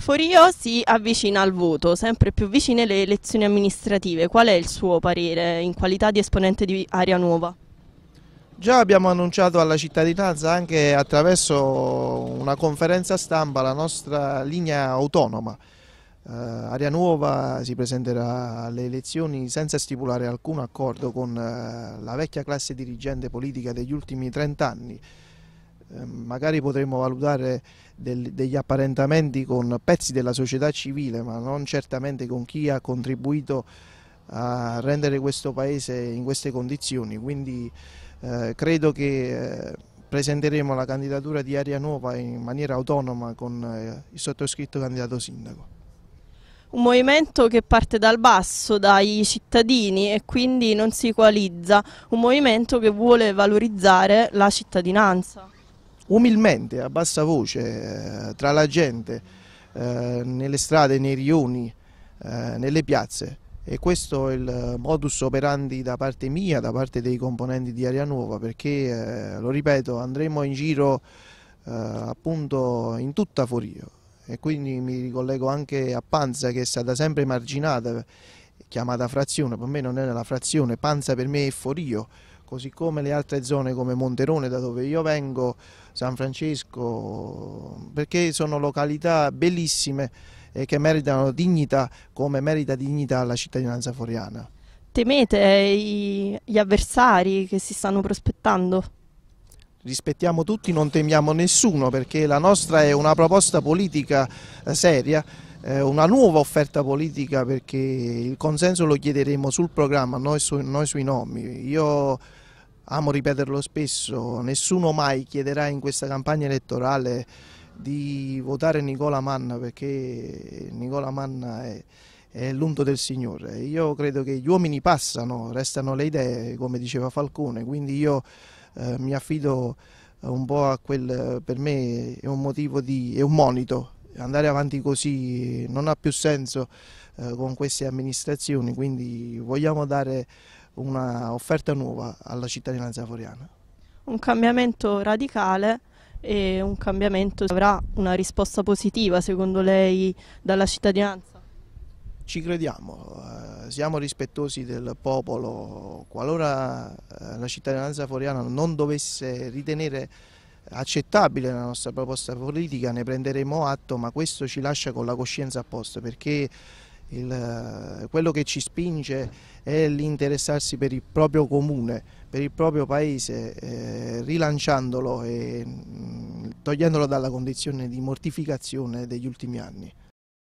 Forio si avvicina al voto, sempre più vicine le elezioni amministrative. Qual è il suo parere in qualità di esponente di Aria Nuova? Già abbiamo annunciato alla cittadinanza anche attraverso una conferenza stampa la nostra linea autonoma. Uh, eh, Aria Nuova si presenterà alle elezioni senza stipulare alcun accordo con uh, la vecchia classe dirigente politica degli ultimi 30 anni. Ehm, magari potremmo valutare del, degli apparentamenti con pezzi della società civile, ma non certamente con chi ha contribuito a rendere questo paese in queste condizioni. Quindi eh, credo che eh, presenteremo la candidatura di Aria Nuova in maniera autonoma con eh, il sottoscritto candidato sindaco. Un movimento che parte dal basso, dai cittadini e quindi non si coalizza, un movimento che vuole valorizzare la cittadinanza umilmente, a bassa voce, eh, tra la gente, eh, nelle strade, nei rioni, eh, nelle piazze. E questo è il modus operandi da parte mia, da parte dei componenti di Aria Nuova, perché, lo ripeto, andremo in giro appunto in tutta Forio e quindi mi ricollego anche a Panza che è stata sempre marginata, chiamata frazione, per me non è la frazione, Panza per me è Forio, così come le altre zone come Monterone da dove io vengo, San Francesco, perché sono località bellissime e che meritano dignità come merita dignità la cittadinanza foriana. Temete eh, gli avversari che si stanno prospettando? rispettiamo tutti, non temiamo nessuno perché la nostra è una proposta politica eh, seria, eh, una nuova offerta politica perché il consenso lo chiederemo sul programma, noi, su, noi sui nomi. Io amo ripeterlo spesso, nessuno mai chiederà in questa campagna elettorale di votare Nicola Manna perché Nicola Manna è, è l'unto del Signore. Io credo che gli uomini passano, restano le idee, come diceva Falcone, quindi io eh, mi affido eh, un po' a quel, per me è un motivo di, è un monito, andare avanti così non ha più senso eh, con queste amministrazioni, quindi vogliamo dare un'offerta nuova alla cittadinanza foriana. Un cambiamento radicale e un cambiamento avrà una risposta positiva secondo lei dalla cittadinanza? Ci crediamo, eh, siamo rispettosi del popolo, qualora eh, la cittadinanza foriana non dovesse ritenere accettabile la nostra proposta politica ne prenderemo atto ma questo ci lascia con la coscienza a posto perché il, eh, quello che ci spinge è l'interessarsi per il proprio comune, per il proprio paese, eh, rilanciandolo e mh, mm, togliendolo dalla condizione di mortificazione degli ultimi anni.